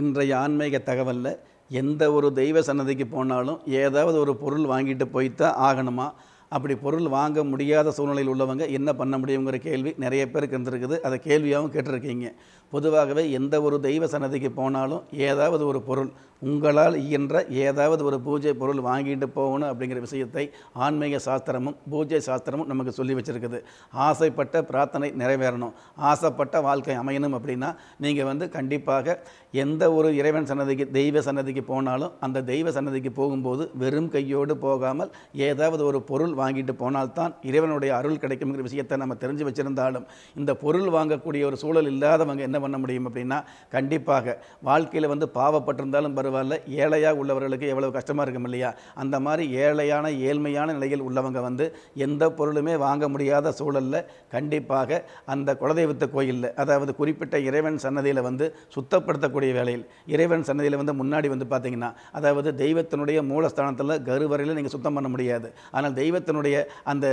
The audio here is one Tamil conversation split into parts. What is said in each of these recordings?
இன்றைய ஆன்மீக தகவலில் எந்த ஒரு தெய்வ சன்னதிக்கு போனாலும் ஏதாவது ஒரு பொருள் வாங்கிட்டு போய்த்தான் ஆகணுமா அப்படி பொருள் வாங்க முடியாத சூழ்நிலையில் உள்ளவங்க என்ன பண்ண முடியுங்கிற கேள்வி நிறைய பேருக்கு இருந்திருக்குது அதை கேள்வியாகவும் கேட்டிருக்கீங்க பொதுவாகவே எந்த ஒரு தெய்வ சன்னதிக்கு போனாலும் ஏதாவது ஒரு பொருள் உங்களால் இயன்ற ஏதாவது ஒரு பூஜை பொருள் வாங்கிட்டு போகணும் அப்படிங்கிற விஷயத்தை ஆன்மீக சாஸ்திரமும் பூஜை சாஸ்திரமும் நமக்கு சொல்லி வச்சுருக்குது ஆசைப்பட்ட பிரார்த்தனை நிறைவேறணும் ஆசைப்பட்ட வாழ்க்கை அமையணும் அப்படின்னா நீங்கள் வந்து கண்டிப்பாக எந்த ஒரு இறைவன் சன்னதிக்கு தெய்வ சன்னதிக்கு போனாலும் அந்த தெய்வ சன்னதிக்கு போகும்போது வெறும் கையோடு போகாமல் ஏதாவது ஒரு பொருள் வாங்கிட்டு போனால்தான் இறைவனுடைய அருள் கிடைக்குங்கிற விஷயத்தை நம்ம தெரிஞ்சு வச்சுருந்தாலும் இந்த பொருள் வாங்கக்கூடிய ஒரு சூழல் இல்லாதவங்க என்ன பண்ண முடியும் அப்படின்னா கண்டிப்பாக வாழ்க்கையில் வந்து பாவப்பட்டிருந்தாலும் பரவாயில்ல ஏழையாக உள்ளவர்களுக்கு எவ்வளோ கஷ்டமாக இருக்கும் இல்லையா அந்த மாதிரி ஏழையான ஏழ்மையான நிலையில் உள்ளவங்க வந்து எந்த பொருளுமே வாங்க முடியாத சூழலில் கண்டிப்பாக அந்த குலதெய்வத்து கோயிலில் அதாவது குறிப்பிட்ட இறைவன் சன்னதியில் வந்து சுத்தப்படுத்தக்கூடிய வேலையில் இறைவன் சன்னதியில் வந்து முன்னாடி வந்து பார்த்தீங்கன்னா அதாவது தெய்வத்தினுடைய மூலஸ்தானத்தில் கருவறையில் நீங்கள் சுத்தம் பண்ண முடியாது ஆனால் தெய்வத்தை தன்னுடைய அந்த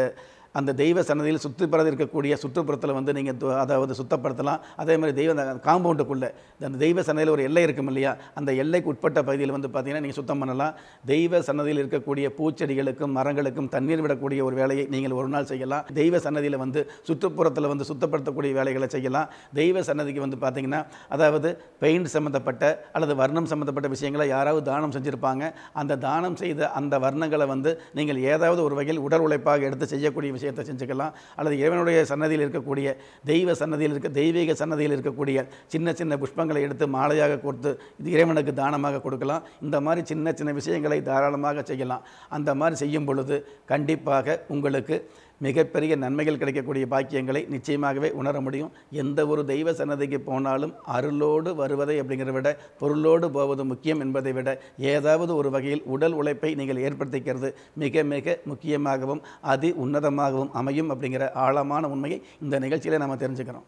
அந்த தெய்வ சன்னதியில் சுற்றுப்புறத்தில் இருக்கக்கூடிய சுற்றுப்புறத்தில் வந்து நீங்கள் அதாவது சுத்தப்படுத்தலாம் அதே மாதிரி தெய்வ காம்பவுண்டுக்குள்ளே அந்த தெய்வ சன்னதியில் ஒரு எல்லை இருக்கும் இல்லையா அந்த எல்லைக்கு உட்பட்ட பகுதியில் வந்து பார்த்திங்கன்னா நீங்கள் சுத்தம் பண்ணலாம் தெய்வ சன்னதியில் இருக்கக்கூடிய பூச்செடிகளுக்கும் மரங்களுக்கும் தண்ணீர் விடக்கூடிய ஒரு வேலையை நீங்கள் ஒரு நாள் செய்யலாம் தெய்வ சன்னதியில் வந்து சுற்றுப்புறத்தில் வந்து சுத்தப்படுத்தக்கூடிய வேலைகளை செய்யலாம் தெய்வ சன்னதிக்கு வந்து பார்த்திங்கன்னா அதாவது பெயிண்ட் சம்மந்தப்பட்ட அல்லது வர்ணம் சம்மந்தப்பட்ட விஷயங்களை யாராவது தானம் செஞ்சுருப்பாங்க அந்த தானம் செய்த அந்த வர்ணங்களை வந்து நீங்கள் ஏதாவது ஒரு வகையில் உடல் உழைப்பாக எடுத்து செய்யக்கூடிய விஷயத்தை செஞ்சுக்கலாம் அல்லது இறைவனுடைய சன்னதியில் இருக்கக்கூடிய தெய்வ சன்னதியில் இருக்க தெய்வீக சன்னதியில் இருக்கக்கூடிய சின்ன சின்ன புஷ்பங்களை எடுத்து மாலையாக கொடுத்து இது இறைவனுக்கு தானமாக கொடுக்கலாம் இந்த மாதிரி சின்ன சின்ன விஷயங்களை தாராளமாக செய்யலாம் அந்த மாதிரி செய்யும் பொழுது கண்டிப்பாக உங்களுக்கு மிகப்பெரிய நன்மைகள் கிடைக்கக்கூடிய பாக்கியங்களை நிச்சயமாகவே உணர முடியும் எந்த ஒரு தெய்வ சன்னதிக்கு போனாலும் அருளோடு வருவதை அப்படிங்கிறத விட பொருளோடு போவது முக்கியம் என்பதை விட ஏதாவது ஒரு வகையில் உடல் உழைப்பை நீங்கள் ஏற்படுத்திக்கிறது மிக மிக முக்கியமாகவும் அதி உன்னதமாகவும் அமையும் அப்படிங்கிற ஆழமான உண்மையை இந்த நிகழ்ச்சியில் நம்ம தெரிஞ்சுக்கிறோம்